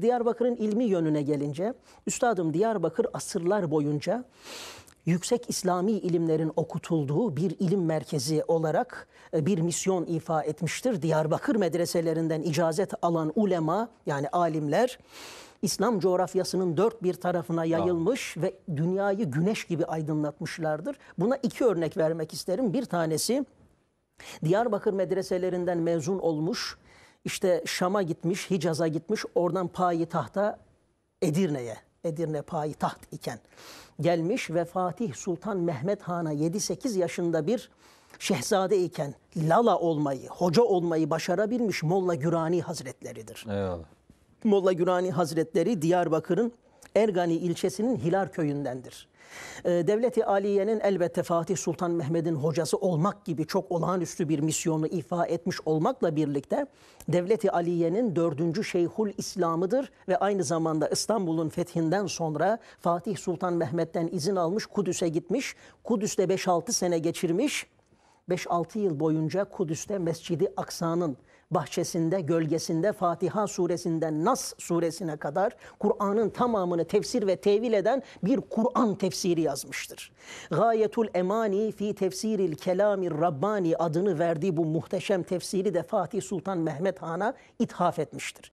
Diyarbakır'ın ilmi yönüne gelince, üstadım Diyarbakır asırlar boyunca yüksek İslami ilimlerin okutulduğu bir ilim merkezi olarak e, bir misyon ifa etmiştir. Diyarbakır medreselerinden icazet alan ulema yani alimler İslam coğrafyasının dört bir tarafına yayılmış ve dünyayı güneş gibi aydınlatmışlardır. Buna iki örnek vermek isterim. Bir tanesi Diyarbakır medreselerinden mezun olmuş işte Şam'a gitmiş, Hicaz'a gitmiş, oradan payitahta Edirne'ye, Edirne payitaht iken gelmiş ve Fatih Sultan Mehmet Han'a 7-8 yaşında bir şehzade iken lala olmayı, hoca olmayı başarabilmiş Molla Gürani Hazretleri'dir. Eyvallah. Molla Gürani Hazretleri Diyarbakır'ın Ergani ilçesinin Hilar köyündendir. Ee, devleti Aliye'nin elbette Fatih Sultan Mehmet'in hocası olmak gibi çok olağanüstü bir misyonu ifa etmiş olmakla birlikte Devleti Aliye'nin dördüncü Şeyhul İslam'ıdır ve aynı zamanda İstanbul'un fethinden sonra Fatih Sultan Mehmet'ten izin almış Kudüs'e gitmiş. Kudüs'te 5-6 sene geçirmiş. 5-6 yıl boyunca Kudüs'te Mescidi Aksa'nın bahçesinde, gölgesinde Fatiha suresinden Nas suresine kadar Kur'an'ın tamamını tefsir ve tevil eden bir Kur'an tefsiri yazmıştır. Gayetul Emani fi tefsiril kelami Rabbani adını verdiği bu muhteşem tefsiri de Fatih Sultan Mehmet Han'a ithaf etmiştir.